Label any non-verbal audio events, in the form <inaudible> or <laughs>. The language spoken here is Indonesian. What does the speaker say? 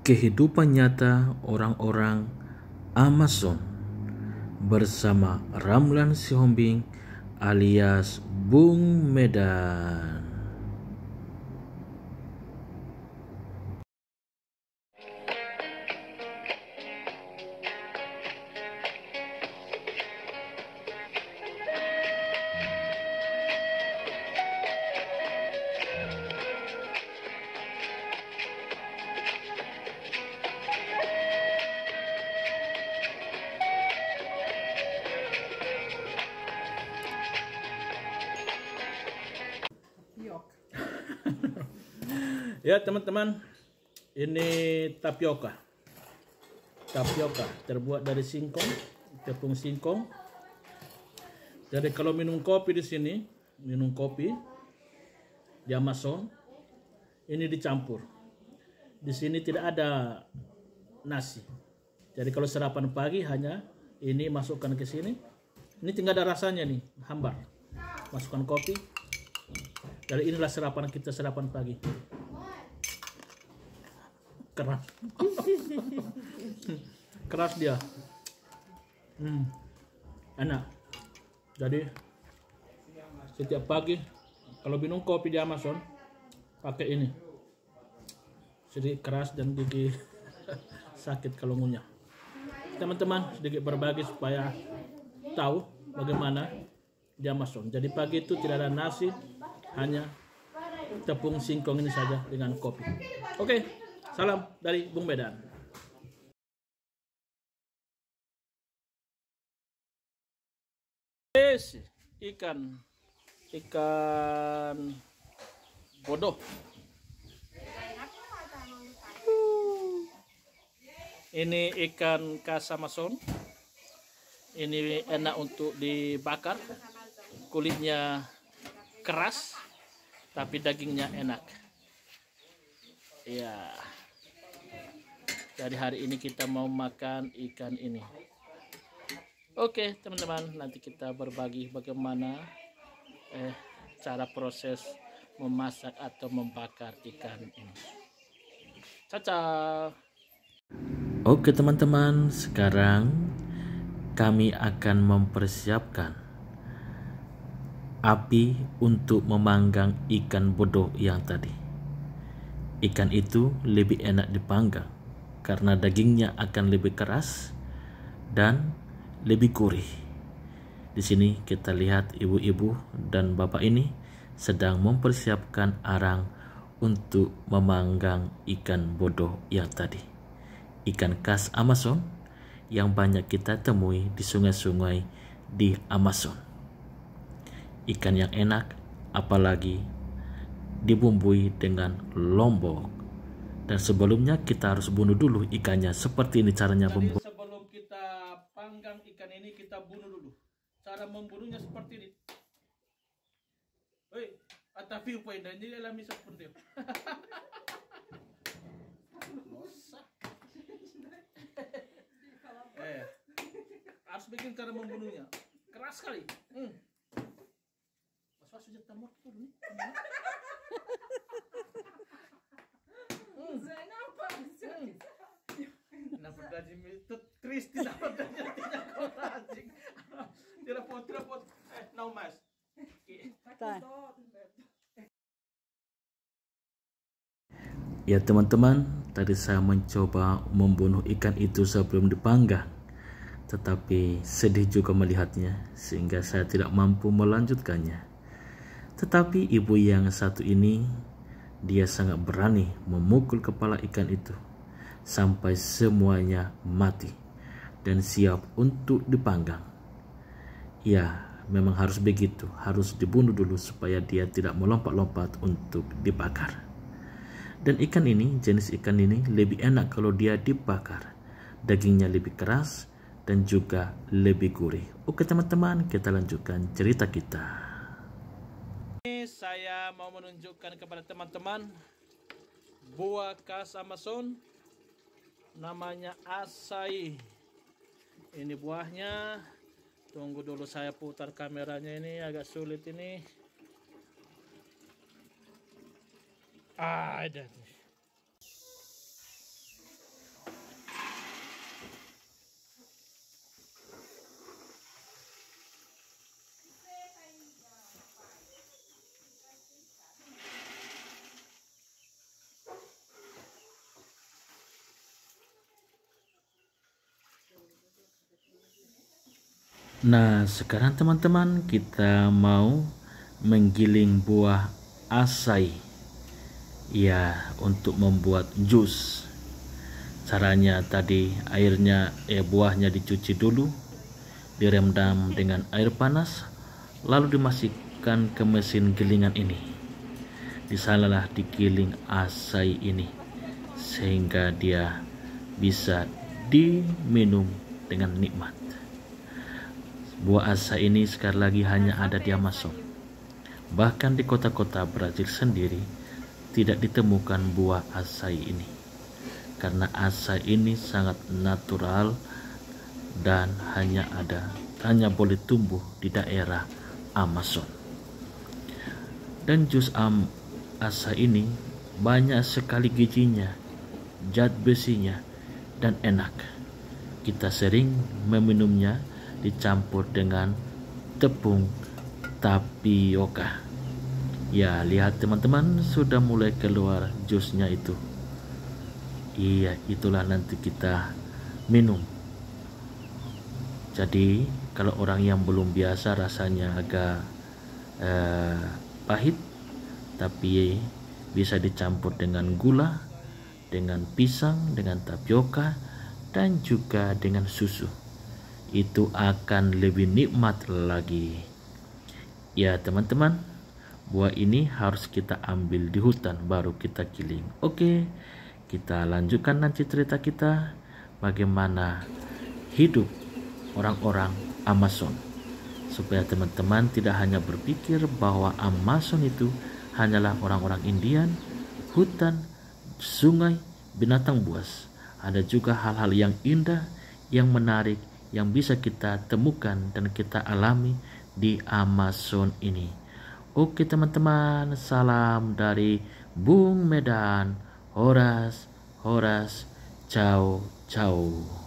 kehidupan nyata orang-orang Amazon bersama Ramlan Sihombing alias Bung Medan. ya teman-teman ini tapioka tapioka terbuat dari singkong tepung singkong jadi kalau minum kopi di sini minum kopi di Amazon ini dicampur di sini tidak ada nasi jadi kalau sarapan pagi hanya ini masukkan ke sini ini tinggal ada rasanya nih hambar masukkan kopi jadi inilah sarapan kita sarapan pagi keras <laughs> keras dia hmm, enak jadi setiap pagi kalau minum kopi di Amazon pakai ini sedikit keras dan gigi <laughs> sakit kalau ngunyah teman-teman sedikit berbagi supaya tahu bagaimana di Amazon jadi pagi itu tidak ada nasi hanya tepung singkong ini saja dengan kopi oke okay. Salam dari Bung Medan. Yes, ikan ikan bodoh. Ini ikan kasamason. Ini enak untuk dibakar. Kulitnya keras tapi dagingnya enak. Ya. Yeah dari hari ini kita mau makan ikan ini Oke okay, teman-teman nanti kita berbagi bagaimana eh, cara proses memasak atau membakar ikan ini Caca. oke Oke teman-teman sekarang kami akan mempersiapkan api untuk memanggang ikan bodoh yang tadi Ikan itu lebih enak dipanggang karena dagingnya akan lebih keras dan lebih gurih. Di sini kita lihat ibu-ibu dan bapak ini sedang mempersiapkan arang untuk memanggang ikan bodoh yang tadi. Ikan khas Amazon yang banyak kita temui di sungai-sungai di Amazon. Ikan yang enak apalagi dibumbui dengan lombok. Dan sebelumnya kita harus bunuh dulu ikannya. Seperti ini caranya membunuh. Sebelum kita panggang ikan ini kita bunuh dulu. Cara membunuhnya seperti ini. Hei, atapi upay dan adalah alami seperti itu. <laughs> eh, harus bikin cara membunuhnya. Keras sekali. Hmm. Mas-mas sudah tamat tuh nih. Astagfirullahaladzim itu tidak kota anjing. eh no mas. Ya teman-teman, tadi saya mencoba membunuh ikan itu sebelum dipanggang. Tetapi sedih juga melihatnya sehingga saya tidak mampu melanjutkannya. Tetapi ibu yang satu ini dia sangat berani memukul kepala ikan itu sampai semuanya mati dan siap untuk dipanggang. Ya, memang harus begitu, harus dibunuh dulu supaya dia tidak melompat-lompat untuk dibakar. Dan ikan ini, jenis ikan ini lebih enak kalau dia dibakar. Dagingnya lebih keras dan juga lebih gurih. Oke teman-teman, kita lanjutkan cerita kita. Ini Saya mau menunjukkan kepada teman-teman buah khas Amazon namanya asai ini buahnya tunggu dulu saya putar kameranya ini agak sulit ini ah ada nih Nah, sekarang teman-teman kita mau menggiling buah asai. Ya, untuk membuat jus. Caranya tadi airnya eh buahnya dicuci dulu, direndam dengan air panas, lalu dimasukkan ke mesin gilingan ini. Disalalah digiling asai ini sehingga dia bisa diminum dengan nikmat. Buah asa ini sekali lagi hanya ada di Amazon. Bahkan di kota-kota Brazil sendiri tidak ditemukan buah asai ini. Karena asa ini sangat natural dan hanya ada hanya boleh tumbuh di daerah Amazon. Dan jus am asa ini banyak sekali gizinya, zat besinya, dan enak. Kita sering meminumnya dicampur dengan tepung tapioka. Ya, lihat teman-teman sudah mulai keluar jusnya itu. Iya, itulah nanti kita minum. Jadi, kalau orang yang belum biasa rasanya agak eh, pahit, tapi bisa dicampur dengan gula, dengan pisang, dengan tapioka, dan juga dengan susu itu akan lebih nikmat lagi. Ya teman-teman, buah ini harus kita ambil di hutan baru kita kiling. Oke, kita lanjutkan nanti cerita kita bagaimana hidup orang-orang Amazon. Supaya teman-teman tidak hanya berpikir bahwa Amazon itu hanyalah orang-orang Indian, hutan, sungai, binatang buas. Ada juga hal-hal yang indah, yang menarik, yang bisa kita temukan dan kita alami di Amazon ini. Oke teman-teman, salam dari Bung Medan, Horas, Horas, jauh-jauh.